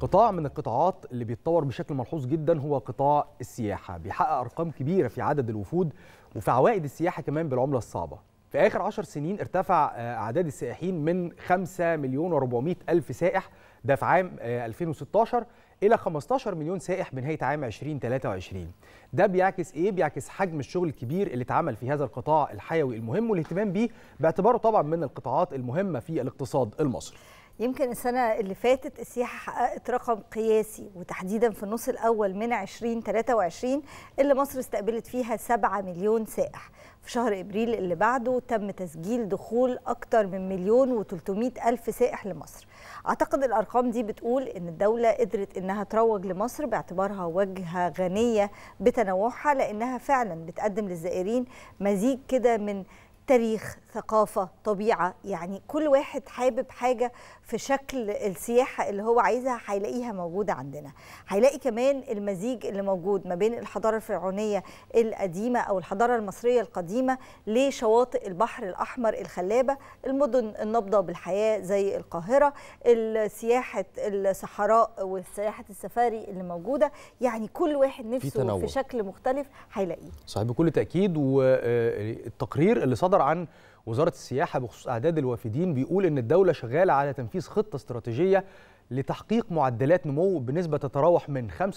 قطاع من القطاعات اللي بيتطور بشكل ملحوظ جدا هو قطاع السياحه بيحقق ارقام كبيره في عدد الوفود وفي عوائد السياحه كمان بالعمله الصعبه في اخر 10 سنين ارتفع آه، اعداد السائحين من 5 مليون و400 الف سائح ده في عام 2016 آه، الى 15 مليون سائح بنهايه عام 2023 ده بيعكس ايه بيعكس حجم الشغل الكبير اللي اتعمل في هذا القطاع الحيوي المهم والاهتمام بيه باعتباره طبعا من القطاعات المهمه في الاقتصاد المصري يمكن السنة اللي فاتت السياحة حققت رقم قياسي وتحديدا في النص الأول من 2023 اللي مصر استقبلت فيها 7 مليون سائح في شهر إبريل اللي بعده تم تسجيل دخول أكتر من مليون و300 ألف سائح لمصر أعتقد الأرقام دي بتقول إن الدولة قدرت إنها تروج لمصر باعتبارها وجهة غنية بتنوعها لأنها فعلا بتقدم للزائرين مزيج كده من تاريخ ثقافة طبيعة يعني كل واحد حابب حاجة في شكل السياحة اللي هو عايزها هيلاقيها موجودة عندنا هيلاقي كمان المزيج اللي موجود ما بين الحضارة الفرعونية القديمة أو الحضارة المصرية القديمة لشواطئ البحر الأحمر الخلابة المدن النابضة بالحياة زي القاهرة السياحة الصحراء وسياحة السفاري اللي موجودة يعني كل واحد نفسه في, في شكل مختلف هيلاقيه صحيح بكل تأكيد والتقرير اللي صدر صدر عن وزارة السياحة بخصوص أعداد الوافدين بيقول إن الدولة شغالة على تنفيذ خطة استراتيجية لتحقيق معدلات نمو بنسبة تتراوح من 25%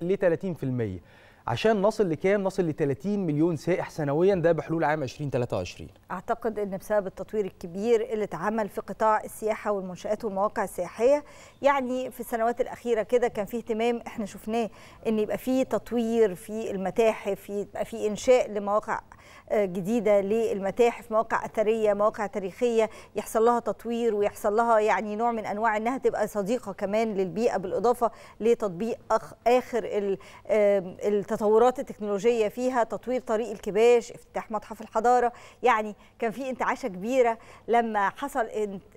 ل 30%. عشان نصل لكام نصل ل 30 مليون سائح سنويا ده بحلول عام 2023 اعتقد ان بسبب التطوير الكبير اللي اتعمل في قطاع السياحه والمنشات والمواقع السياحيه يعني في السنوات الاخيره كده كان في اهتمام احنا شفناه ان يبقى في تطوير في المتاحف يبقى في انشاء لمواقع آه، جديده للمتاحف مواقع اثريه مواقع تاريخيه يحصل لها تطوير ويحصل لها يعني نوع من انواع انها تبقى صديقه كمان للبيئه بالاضافه لتطبيق اخر التطبيق التطورات التكنولوجية فيها تطوير طريق الكباش افتتاح متحف الحضارة يعني كان في انتعاشة كبيرة لما حصل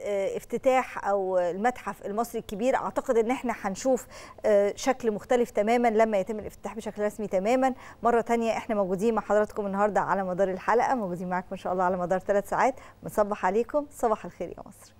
آه، افتتاح أو المتحف المصري الكبير أعتقد أن احنا هنشوف آه، شكل مختلف تماما لما يتم الافتتاح بشكل رسمي تماما مرة تانية احنا موجودين مع حضراتكم النهاردة على مدار الحلقة موجودين معكم إن شاء الله على مدار ثلاث ساعات بنصبح عليكم صباح الخير يا مصر